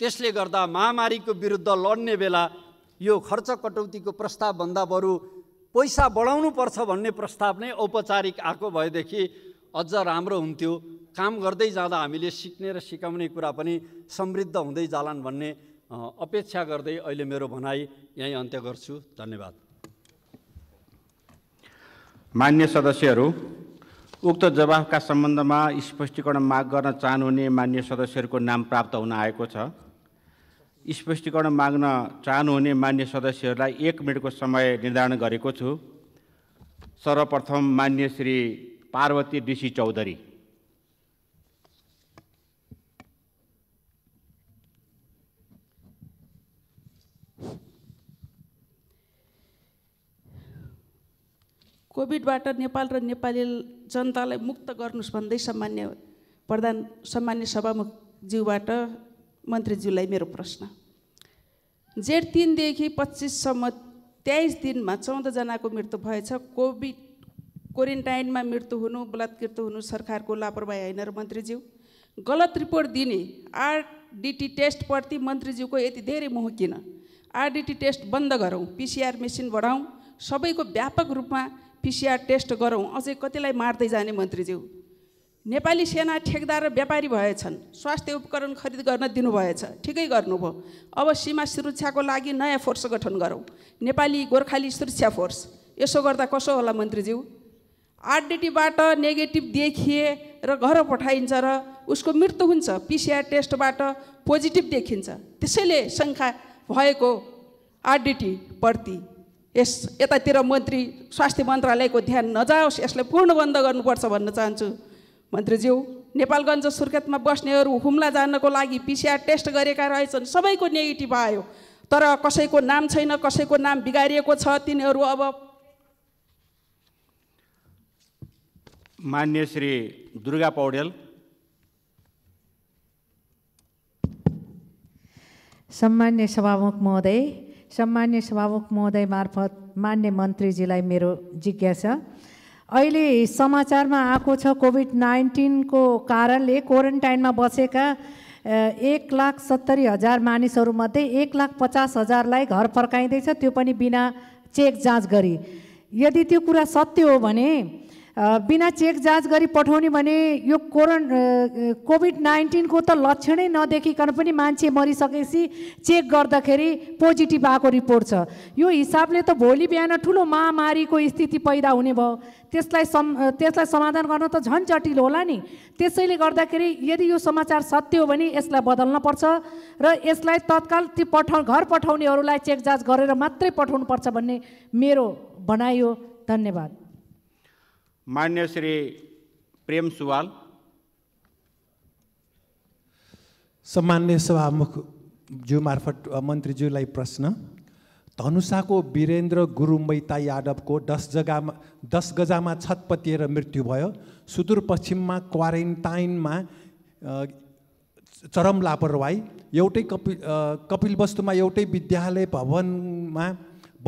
[SPEAKER 2] त्यसले गर्दा महामारीको विरुद्ध लड्ने बेला यो खर्च कटौतीको प्रस्तावभन्दा बरु पैसा बढाउनुपर्छ भन्ने प्रस्ताव नै औपचारिक आएको भएदेखि अझ राम्रो हुन्थ्यो काम गर्दै जाँदा हामीले सिक्ने र सिकाउने कुरा पनि समृद्ध हुँदै जालान् भन्ने अपेक्षा गर्दै अहिले मेरो भनाइ यहीँ अन्त्य गर्छु धन्यवाद
[SPEAKER 3] मान्य सदस्यहरू उक्त जवाफका सम्बन्धमा स्पष्टीकरण माग गर्न चाहनुहुने मान्य सदस्यहरूको नाम प्राप्त हुन आएको छ स्पष्टीकरण माग्न चाहनुहुने मान्य सदस्यहरूलाई एक मिनटको समय निर्धारण गरेको छु सर्वप्रथम मान्य श्री पार्वती ऋषि चौधरी
[SPEAKER 4] कोभिडबाट नेपाल र नेपाली जनतालाई मुक्त गर्नुहोस् भन्दै सामान्य प्रधान सामान्य सभामुखज्यूबाट मन्त्रीज्यूलाई मेरो प्रश्न जेठ तिनदेखि पच्चिससम्म तेइस दिनमा चौधजनाको मृत्यु भएछ कोभिड क्वारेन्टाइनमा मृत्यु हुनु बलात्कृत हुनु सरकारको लापरवाही होइन र मन्त्रीज्यू गलत रिपोर्ट दिने आरडिटी टेस्टप्रति मन्त्रीज्यूको यति धेरै मोह किन आरडिटी टेस्ट बन्द गरौँ पिसिआर मेसिन बढाउँ सबैको व्यापक रूपमा पिसिआर टेस्ट गरौँ अझै कतिलाई मार्दै जाने मन्त्रीज्यू नेपाली सेना ठेकदार र व्यापारी भएछन् स्वास्थ्य उपकरण खरिद गर्न दिनुभएछ ठिकै गर्नुभयो अब सीमा सुरक्षाको लागि नयाँ फोर्स गठन गरौँ नेपाली गोर्खाली सुरक्षा फोर्स यसो गर्दा कसो होला मन्त्रीज्यू आरडिटीबाट नेगेटिभ देखिए र घर पठाइन्छ र उसको मृत्यु हुन्छ पिसिआर टेस्टबाट पोजिटिभ देखिन्छ त्यसैले शङ्का भएको आरडिटीप्रति यस यतातिर मन्त्री स्वास्थ्य मन्त्रालयको ध्यान नजाओस् यसलाई पूर्ण बन्द गर्नुपर्छ भन्न चाहन्छु मन्त्रीज्यू नेपालगञ्ज सुर्खेतमा बस्नेहरू हुम्ला जानको लागि पिसिआर टेस्ट गरेका रहेछन् सबैको नेगेटिभ आयो तर कसैको नाम छैन कसैको नाम बिगारिएको छ तिनीहरू अब
[SPEAKER 3] मान्य श्री दुर्गा पौडेल
[SPEAKER 1] सम्मान्य सभामुख महोदय सम्मान्य सभामुख महोदय मार्फत मान्य मन्त्रीजीलाई मेरो जिज्ञासा अहिले समाचारमा आएको छ कोभिड नाइन्टिनको कारणले क्वारेन्टाइनमा बसेका एक लाख सत्तरी हजार मानिसहरूमध्ये एक लाख पचास हजारलाई घर फर्काइँदैछ त्यो पनि बिना चेक जाँच गरी यदि त्यो कुरा सत्य हो भने बिना चेक जाँच गरी पठाउने भने यो कोरोन कोभिड नाइन्टिनको त लक्षणै नदेखिकन पनि मान्छे मरिसकेपछि चेक गर्दाखेरि पोजिटिभ आएको रिपोर्ट छ यो हिसाबले त भोलि बिहान ठुलो महामारीको स्थिति पैदा हुने भयो त्यसलाई सम त्यसलाई समाधान गर्न त झन् जटिल होला नि त्यसैले गर्दाखेरि यदि यो समाचार सत्य हो भने यसलाई बदल्न पर्छ र यसलाई तत्काल ती पठाउ घर पठाउनेहरूलाई चेक जाँच गरेर मात्रै पठाउनुपर्छ भन्ने मेरो भनाइ हो धन्यवाद
[SPEAKER 3] मान्य श्री प्रेम सुवाल
[SPEAKER 5] सम्मान्य सभामुखज्यू मार्फत मन्त्रीज्यूलाई प्रश्न धनुषाको वीरेन्द्र गुरुमैता यादवको दस जग्गामा दस गजामा छतपतिएर मृत्यु भयो सुदूरपश्चिममा क्वारेन्टाइनमा चरम लापरवाही एउटै कपिल कपिलवस्तुमा एउटै विद्यालय भवनमा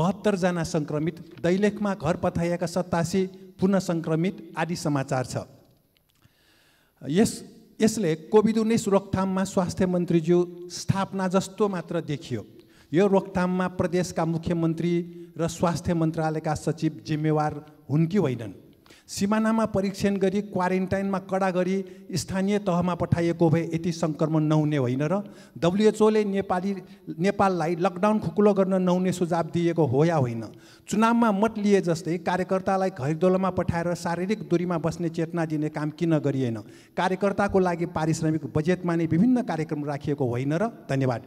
[SPEAKER 5] बहत्तरजना सङ्क्रमित दैलेखमा घर पठाइएका सत्तासी पुनः सङ्क्रमित आदि समाचार छ यस यसले कोभिड उन्नाइस रोकथाममा स्वास्थ्य मन्त्रीज्यू स्थापना जस्तो मात्र देखियो यो रोकथाममा प्रदेशका मुख्यमन्त्री र स्वास्थ्य मन्त्रालयका सचिव जिम्मेवार हुन् कि होइनन् सिमानामा परीक्षण गरी क्वारेन्टाइनमा कडा गरी स्थानीय तहमा पठाइएको भए यति सङ्क्रमण नहुने होइन र डब्लुएचओले नेपाली नेपाललाई लकडाउन खुकुलो गर्न नहुने सुझाव दिएको हो या होइन चुनावमा मत लिए जस्तै कार्यकर्तालाई घरिदोलोमा पठाएर शारीरिक दूरीमा बस्ने चेतना दिने काम किन गरिएन कार्यकर्ताको लागि पारिश्रमिक बजेटमा नै विभिन्न कार्यक्रम राखिएको होइन र धन्यवाद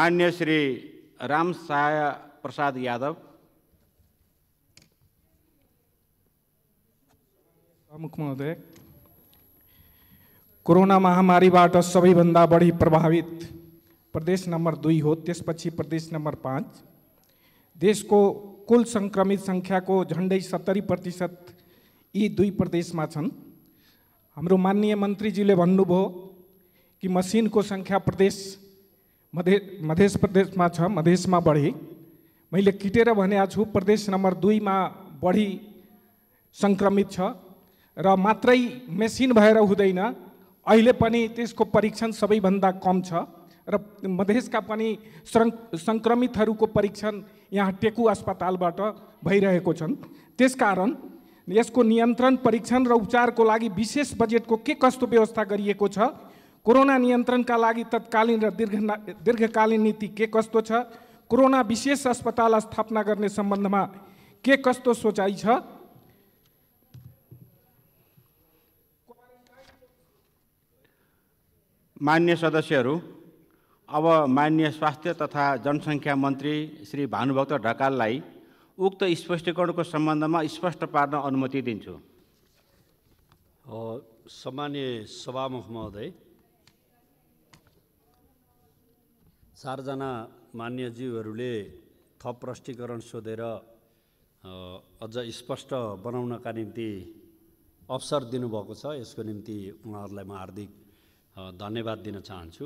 [SPEAKER 3] मान्य श्री राम साय प्रसाद यादव
[SPEAKER 6] प्रमुख महोदय कोरोना महामारीबाट सबैभन्दा बढी प्रभावित प्रदेश नम्बर दुई हो त्यसपछि प्रदेश नम्बर पाँच देशको कुल सङ्क्रमित सङ्ख्याको झन्डै सत्तरी प्रतिशत यी दुई प्रदेशमा छन् हाम्रो माननीय मन्त्रीजीले भन्नुभयो कि मसिनको सङ्ख्या प्रदेश मधे मधेस प्रदेशमा छ मधेसमा बढी मैले किटेर भनेको छु प्रदेश नम्बर दुईमा बढी सङ्क्रमित छ र मात्रै मेसिन भएर हुँदैन अहिले पनि त्यसको परीक्षण सबैभन्दा कम छ र मधेसका पनि सङ्क्रमितहरूको परीक्षण यहाँ टेकु अस्पतालबाट भइरहेको छन् त्यसकारण यसको नियन्त्रण परीक्षण र उपचारको लागि विशेष बजेटको के कस्तो व्यवस्था गरिएको छ कोरोना नियन्त्रणका लागि तत्कालीन र दीर्घ दीर्घकालीन नीति के कस्तो छ कोरोना विशेष अस्पताल स्थापना गर्ने सम्बन्धमा के कस्तो सोचाइ छ
[SPEAKER 3] मान्य सदस्यहरू अब मान्य स्वास्थ्य तथा जनसङ्ख्या मन्त्री श्री भानुभक्त ढकाललाई उक्त स्पष्टीकरणको सम्बन्धमा स्पष्ट पार्न अनुमति
[SPEAKER 2] दिन्छु सामान्य सभामुख महोदय चारजना मान्यज्यूहरूले थप प्रष्टीकरण सोधेर अझ स्पष्ट बनाउनका निम्ति अवसर दिनुभएको छ यसको निम्ति उहाँहरूलाई म हार्दिक धन्यवाद दिन चाहन्छु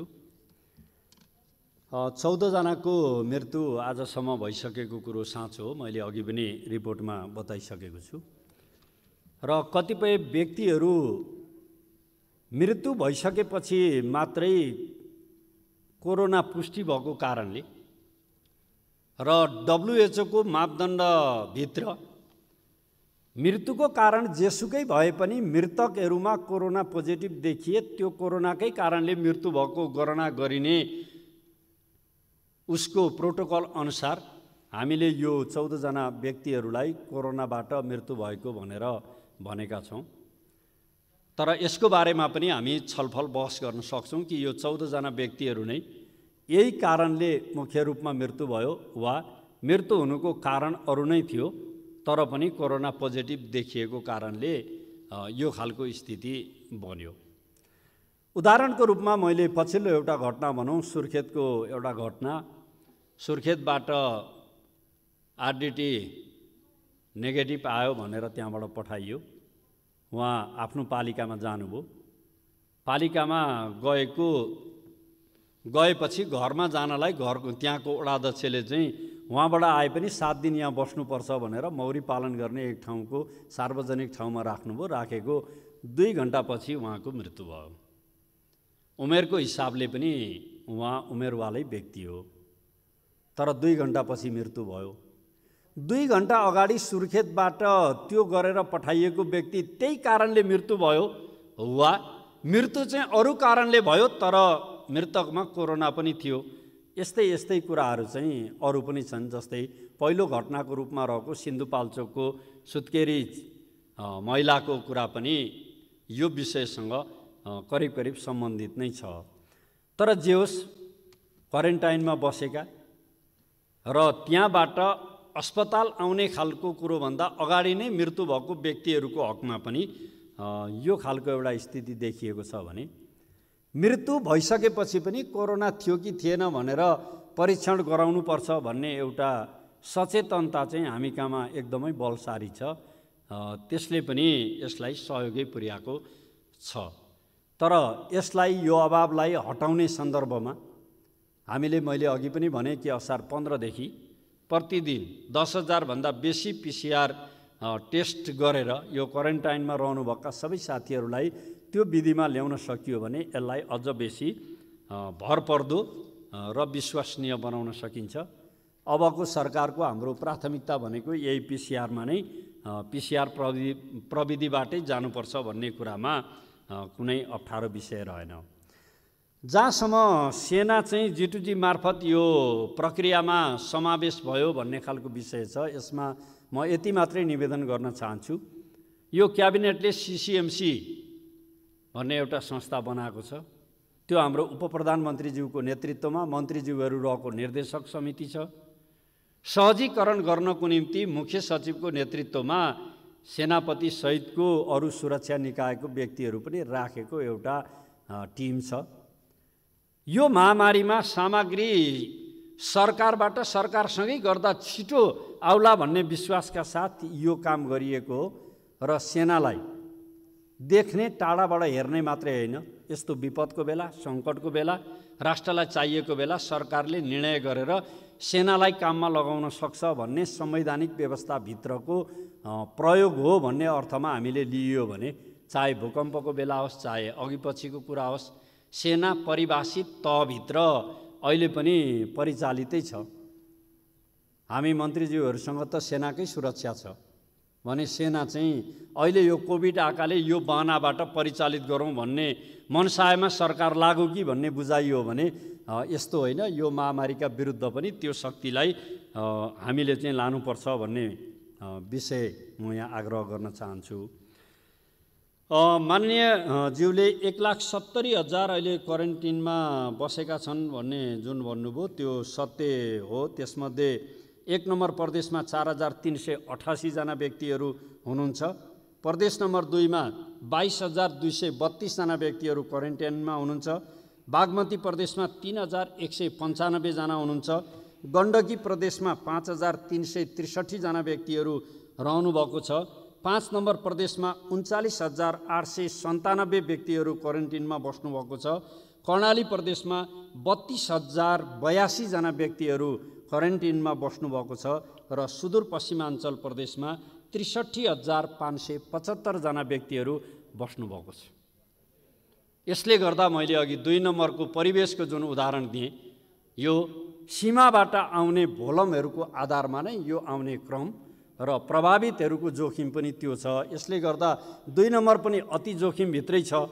[SPEAKER 2] चौधजनाको मृत्यु आजसम्म भइसकेको कुरो साँचो हो मैले अघि पनि रिपोर्टमा बताइसकेको छु र कतिपय व्यक्तिहरू मृत्यु भइसकेपछि मात्रै कोरोना पुष्टि भएको कारणले र डब्लुएचओको मापदण्डभित्र मृत्युको कारण जेसुकै भए पनि मृतकहरूमा कोरोना पोजिटिभ देखिए त्यो कोरोनाकै कारणले मृत्यु भएको गणना गरिने उसको प्रोटोकल अनुसार हामीले यो चौधजना व्यक्तिहरूलाई कोरोनाबाट मृत्यु भएको भनेर भनेका छौँ तर यसको बारेमा पनि हामी छलफल बहस गर्न सक्छौँ कि यो चौधजना व्यक्तिहरू नै यही कारणले मुख्य रूपमा मृत्यु भयो वा मृत्यु हुनुको कारण अरू नै थियो तर पनि कोरोना पोजिटिभ देखिएको कारणले यो खालको स्थिति बन्यो उदाहरणको रूपमा मैले पछिल्लो एउटा घटना भनौँ सुर्खेतको एउटा घटना सुर्खेतबाट आरडिटी नेगेटिभ आयो भनेर त्यहाँबाट पठाइयो उहाँ आफ्नो पालिकामा जानुभयो पालिकामा गएको गएपछि घरमा जानलाई घरको त्यहाँको ओडाध्यक्षले चाहिँ उहाँबाट आए पनि सात दिन यहाँ बस्नुपर्छ भनेर मौरी पालन गर्ने एक ठाउँको सार्वजनिक ठाउँमा राख्नुभयो राखेको दुई घन्टापछि उहाँको मृत्यु भयो उमेरको हिसाबले पनि उहाँ उमेरवालै व्यक्ति हो तर दुई घन्टापछि मृत्यु भयो दुई घन्टा अगाडि सुर्खेतबाट त्यो गरेर पठाइएको व्यक्ति त्यही कारणले मृत्यु भयो वा मृत्यु चाहिँ अरू कारणले भयो तर मृतकमा कोरोना पनि थियो यस्तै यस्तै कुराहरू चाहिँ अरू पनि छन् जस्तै पहिलो घटनाको रूपमा रहेको सिन्धुपाल्चोकको सुत्केरी महिलाको कुरा पनि यो विषयसँग करिब करिब सम्बन्धित नै छ तर जे होस् क्वारेन्टाइनमा बसेका र त्यहाँबाट अस्पताल आउने खालको कुरोभन्दा अगाडि नै मृत्यु भएको व्यक्तिहरूको हकमा पनि यो खालको एउटा स्थिति देखिएको छ भने मृत्यु भइसकेपछि पनि कोरोना थियो कि थिएन भनेर परीक्षण गराउनुपर्छ भन्ने एउटा सचेतनता चाहिँ हामी कहाँमा एकदमै बलसारी छ त्यसले पनि यसलाई सहयोगै पुर्याएको छ तर यसलाई यो अभावलाई हटाउने सन्दर्भमा हामीले मैले अघि पनि भने कि असार पन्ध्रदेखि प्रतिदिन दस हजारभन्दा बेसी पिसिआर टेस्ट गरेर यो क्वारेन्टाइनमा रहनुभएका सबै साथीहरूलाई त्यो विधिमा ल्याउन सकियो भने यसलाई अझ बेसी भरपर्दो र विश्वसनीय बनाउन सकिन्छ अबको सरकारको हाम्रो प्राथमिकता भनेको यही पिसिआरमा नै पिसिआर प्रवि प्रविधिबाटै जानुपर्छ भन्ने कुरामा कुनै अप्ठ्यारो विषय रहेन जहाँसम्म सेना चाहिँ जिटुजी मार्फत यो प्रक्रियामा समावेश भयो भन्ने खालको विषय छ यसमा म यति मात्रै निवेदन गर्न चाहन्छु यो क्याबिनेटले सिसिएमसी भन्ने एउटा संस्था बनाएको छ त्यो हाम्रो उप प्रधानमन्त्रीज्यूको नेतृत्वमा मन्त्रीज्यूहरू रहेको निर्देशक समिति छ सहजीकरण गर्नको निम्ति मुख्य सचिवको नेतृत्वमा सेनापति सहितको अरू सुरक्षा निकायको व्यक्तिहरू पनि राखेको एउटा टिम छ यो महामारीमा सामग्री सरकारबाट सरकारसँगै गर्दा छिटो आउला भन्ने विश्वासका साथ यो काम गरिएको हो र सेनालाई देख्ने टाढाबाट हेर्ने मात्रै होइन यस्तो विपदको बेला सङ्कटको बेला राष्ट्रलाई चाहिएको बेला सरकारले निर्णय गरेर सेनालाई काममा लगाउन सक्छ भन्ने संवैधानिक व्यवस्थाभित्रको प्रयोग हो भन्ने अर्थमा हामीले लिइयो भने चाहे भूकम्पको बेला होस् चाहे अघि पछिको कुरा होस् सेना परिभाषित तहभित्र अहिले पनि परिचालितै छ हामी मन्त्रीज्यूहरूसँग त सेनाकै सुरक्षा छ भने सेना चाहिँ अहिले यो कोभिड आकाले यो बाहनाबाट परिचालित गरौँ भन्ने मनसायमा सरकार लागु कि भन्ने बुझाइयो भने यस्तो होइन यो महामारीका विरुद्ध पनि त्यो शक्तिलाई हामीले चाहिँ लानुपर्छ भन्ने विषय म यहाँ आग्रह गर्न चाहन्छु मान्य ज्यूले एक लाख सत्तरी हजार अहिले क्वारेन्टिनमा बसेका छन् भन्ने जुन भन्नुभयो त्यो सत्य हो त्यसमध्ये एक नम्बर प्रदेशमा चार हजार तिन सय अठासीजना व्यक्तिहरू हुनुहुन्छ प्रदेश नम्बर दुईमा बाइस हजार दुई सय बत्तिसजना व्यक्तिहरू क्वारेन्टाइनमा हुनुहुन्छ बागमती प्रदेशमा तिन हजार एक सय पन्चानब्बेजना हुनुहुन्छ गण्डकी प्रदेशमा पाँच हजार तिन सय त्रिसठीजना व्यक्तिहरू रहनुभएको छ पाँच नम्बर प्रदेशमा उन्चालिस हजार आठ सय सन्तानब्बे व्यक्तिहरू क्वारेन्टिनमा बस्नुभएको छ कर्णाली प्रदेशमा बत्तिस हजार बयासीजना व्यक्तिहरू क्वारेन्टिनमा बस्नुभएको छ र सुदूरपश्चिमाञ्चल प्रदेशमा त्रिसठी हजार पाँच सय पचहत्तरजना व्यक्तिहरू बस्नुभएको छ यसले गर्दा मैले अघि दुई नम्बरको परिवेशको जुन उदाहरण दिएँ यो सीमाबाट आउने भोलमहरूको आधारमा नै यो आउने क्रम र प्रभावितहरूको जोखिम पनि त्यो छ यसले गर्दा दुई नम्बर पनि अति जोखिमभित्रै छ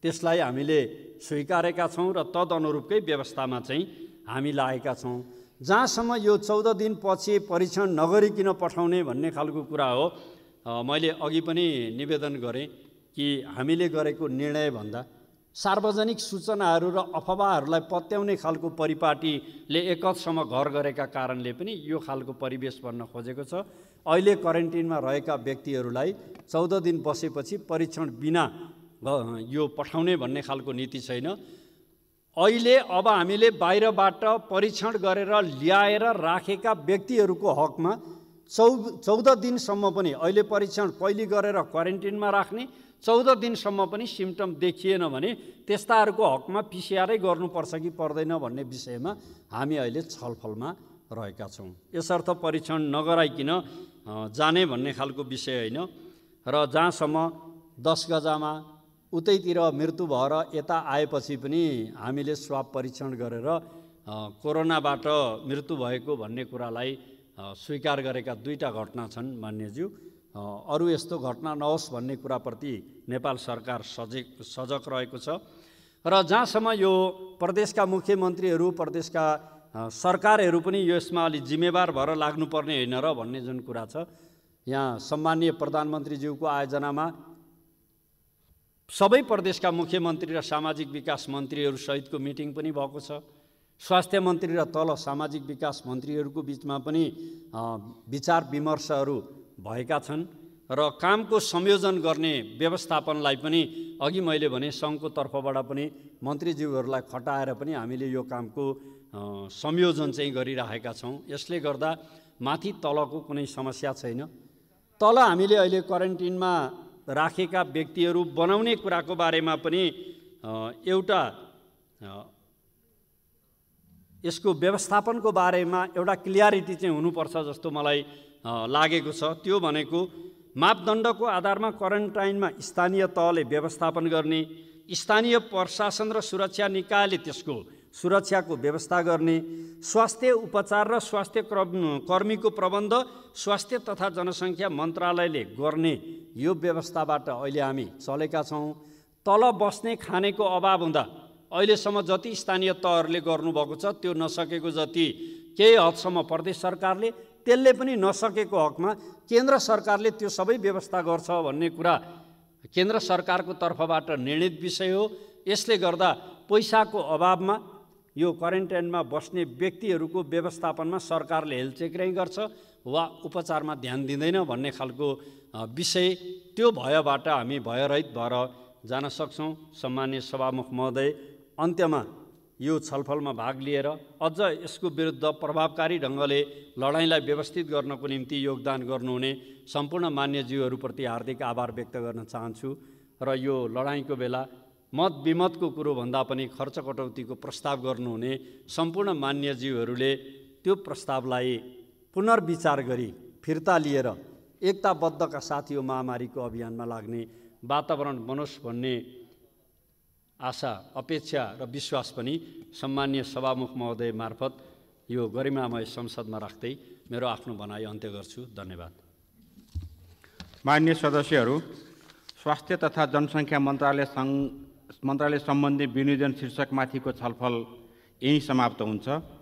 [SPEAKER 2] त्यसलाई हामीले स्वीकारेका छौँ र तदनुरूपकै व्यवस्थामा चाहिँ हामी लागेका छौँ जहाँसम्म यो चौध दिनपछि परीक्षण नगरिकन पठाउने भन्ने खालको कुरा हो मैले अघि पनि निवेदन गरेँ कि हामीले गरेको निर्णयभन्दा सार्वजनिक सूचनाहरू र अफवाहहरूलाई पत्याउने खालको परिपाटीले एकतसम्म घर गरेका कारणले पनि यो खालको परिवेश बन्न खोजेको छ अहिले क्वारेन्टिनमा रहेका व्यक्तिहरूलाई चौध दिन बसेपछि परीक्षण बिना यो पठाउने भन्ने खालको नीति छैन अहिले अब हामीले बाहिरबाट परीक्षण गरेर ल्याएर राखेका व्यक्तिहरूको हकमा चौ चौध दिनसम्म पनि अहिले परीक्षण पहिले गरेर क्वारेन्टिनमा राख्ने चौध दिनसम्म पनि सिम्टम देखिएन भने त्यस्ताहरूको हकमा पिसिआरै गर्नुपर्छ कि पर्दैन भन्ने विषयमा हामी अहिले छलफलमा रहेका छौँ यसर्थ परीक्षण नगराइकन जाने भन्ने खालको विषय होइन र जहाँसम्म दस गजामा उतैतिर मृत्यु भएर यता आएपछि पनि हामीले स्वाप परीक्षण गरेर कोरोनाबाट मृत्यु भएको भन्ने कुरालाई स्वीकार गरेका दुईवटा घटना छन् मान्यज्यू अरू यस्तो घटना नहोस् भन्ने कुराप्रति नेपाल सरकार सजग सजग रहेको छ र जहाँसम्म यो प्रदेशका मुख्यमन्त्रीहरू प्रदेशका सरकारहरू पनि यसमा अलि जिम्मेवार भएर लाग्नुपर्ने होइन र भन्ने जुन कुरा छ यहाँ सम्मानीय प्रधानमन्त्रीज्यूको आयोजनामा सबै प्रदेशका मुख्यमन्त्री र सामाजिक विकास सहितको मिटिङ पनि भएको छ स्वास्थ्य मन्त्री र तल सामाजिक विकास मन्त्रीहरूको बिचमा पनि विचार विमर्शहरू भएका छन् र कामको संयोजन गर्ने व्यवस्थापनलाई पनि अघि मैले भने सङ्घको तर्फबाट पनि मन्त्रीज्यूहरूलाई खटाएर पनि हामीले यो कामको संयोजन चाहिँ गरिराखेका छौँ यसले गर्दा माथि तलको कुनै समस्या छैन तल हामीले अहिले क्वारेन्टिनमा राखेका व्यक्तिहरू बनाउने कुराको बारेमा पनि एउटा यसको व्यवस्थापनको बारेमा एउटा क्लियरिटी चाहिँ हुनुपर्छ जस्तो मलाई लागेको छ त्यो भनेको मापदण्डको आधारमा क्वारेन्टाइनमा स्थानीय तहले व्यवस्थापन गर्ने स्थानीय प्रशासन र सुरक्षा निकायले त्यसको सुरक्षाको व्यवस्था गर्ने स्वास्थ्य उपचार र स्वास्थ्य कर्मीको प्रबन्ध स्वास्थ्य तथा जनसङ्ख्या मन्त्रालयले गर्ने यो व्यवस्थाबाट अहिले हामी चलेका छौँ तल बस्ने खानेको अभाव हुँदा अहिलेसम्म जति स्थानीय तहहरूले गर्नुभएको छ त्यो नसकेको जति केही हदसम्म प्रदेश सरकारले त्यसले पनि नसकेको हकमा केन्द्र सरकारले त्यो सबै व्यवस्था गर्छ भन्ने कुरा केन्द्र सरकारको तर्फबाट निर्णित विषय हो यसले गर्दा पैसाको अभावमा यो क्वारेन्टाइनमा बस्ने व्यक्तिहरूको व्यवस्थापनमा सरकारले हेलचेक्राइ गर्छ वा उपचारमा ध्यान दिँदैन भन्ने खालको विषय त्यो भयबाट हामी भयरहित भएर जान सक्छौँ सम्मान्य सभामुख महोदय अन्त्यमा यो छलफलमा भाग लिएर अझ यसको विरुद्ध प्रभावकारी ढङ्गले लडाइँलाई व्यवस्थित गर्नको निम्ति योगदान गर्नुहुने सम्पूर्ण मान्यज्यूहरूप्रति हार्दिक आभार व्यक्त गर्न चाहन्छु र यो लडाइँको बेला मत विमतको कुरो भन्दा पनि खर्च कटौतीको प्रस्ताव गर्नुहुने सम्पूर्ण मान्यजीवहरूले त्यो प्रस्तावलाई पुनर्विचार गरी फिर्ता लिएर एकताबद्धका साथ यो महामारीको अभियानमा लाग्ने वातावरण बनोस् भन्ने आशा अपेक्षा र विश्वास पनि सम्मान्य सभामुख महोदय मार्फत यो गरिमामय संसदमा राख्दै मेरो आफ्नो भनाइ अन्त्य गर्छु धन्यवाद
[SPEAKER 3] मान्य सदस्यहरू स्वास्थ्य तथा जनसङ्ख्या मन्त्रालयसँग मन्त्रालय सम्बन्धी विनियोजन शीर्षकमाथिको छलफल यहीँ समाप्त हुन्छ